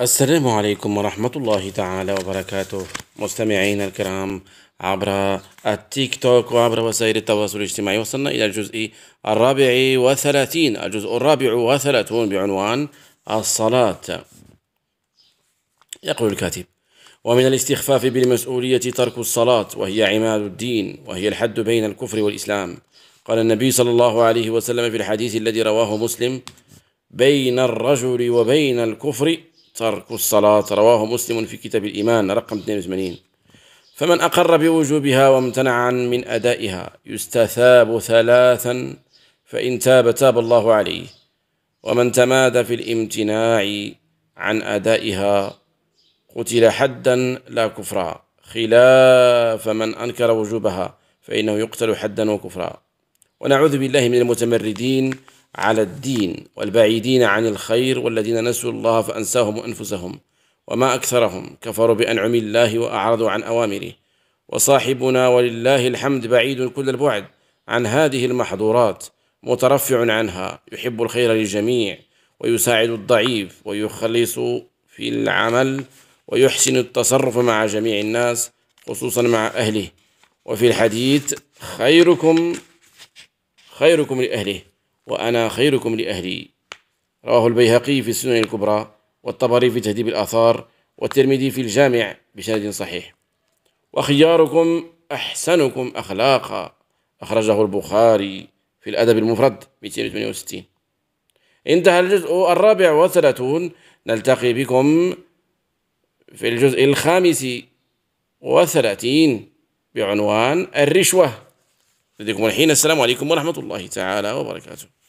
السلام عليكم ورحمة الله تعالى وبركاته مستمعينا الكرام عبر التيك توك وعبر وسائل التواصل الاجتماعي وصلنا إلى الجزء الرابع وثلاثين الجزء الرابع وثلاثون بعنوان الصلاة يقول الكاتب ومن الاستخفاف بالمسؤولية ترك الصلاة وهي عماد الدين وهي الحد بين الكفر والإسلام قال النبي صلى الله عليه وسلم في الحديث الذي رواه مسلم بين الرجل وبين الكفر ترك الصلاة رواه مسلم في كتاب الإيمان رقم 82 فمن أقر بوجوبها وامتنع عن من أدائها يستثاب ثلاثا فإن تاب تاب الله عليه ومن تماد في الامتناع عن أدائها قتل حدا لا كفرا خلاف من أنكر وجوبها فإنه يقتل حدا وكفرا ونعوذ بالله من المتمردين على الدين والبعيدين عن الخير والذين نسوا الله فأنساهم أنفسهم وما أكثرهم كفروا بأنعم الله وأعرضوا عن أوامره وصاحبنا ولله الحمد بعيد كل البعد عن هذه المحظورات مترفع عنها يحب الخير للجميع ويساعد الضعيف ويخلص في العمل ويحسن التصرف مع جميع الناس خصوصا مع أهله وفي الحديث خيركم خيركم لأهله وأنا خيركم لأهلي رواه البيهقي في السنن الكبرى والطبري في تهذيب الآثار والترمذي في الجامع بسند صحيح وخياركم أحسنكم أخلاقا أخرجه البخاري في الأدب المفرد 268 انتهى الجزء الرابع والثلاثون نلتقي بكم في الجزء الخامس وثلاثين بعنوان الرشوة لديكم الحين السلام عليكم ورحمة الله تعالى وبركاته